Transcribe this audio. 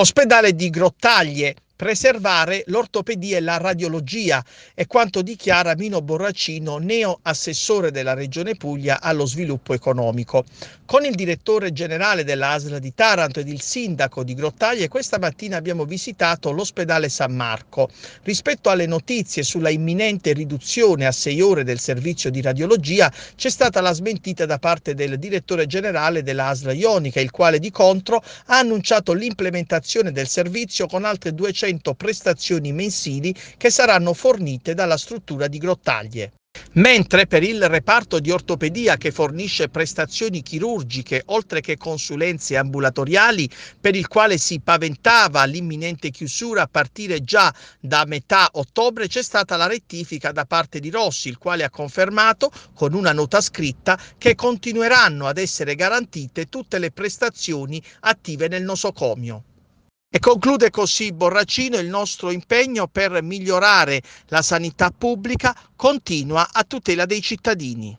ospedale di Grottaglie, preservare l'ortopedia e la radiologia, è quanto dichiara Mino Borracino, neo assessore della Regione Puglia allo sviluppo economico. Con il direttore generale dell'ASL di Taranto ed il sindaco di Grottaglie questa mattina abbiamo visitato l'ospedale San Marco. Rispetto alle notizie sulla imminente riduzione a sei ore del servizio di radiologia, c'è stata la smentita da parte del direttore generale dell'ASL Ionica, il quale di contro ha annunciato l'implementazione del servizio con altre 200 200 prestazioni mensili che saranno fornite dalla struttura di Grottaglie. Mentre per il reparto di ortopedia che fornisce prestazioni chirurgiche oltre che consulenze ambulatoriali, per il quale si paventava l'imminente chiusura a partire già da metà ottobre, c'è stata la rettifica da parte di Rossi, il quale ha confermato con una nota scritta che continueranno ad essere garantite tutte le prestazioni attive nel nosocomio. E conclude così Borracino il nostro impegno per migliorare la sanità pubblica continua a tutela dei cittadini.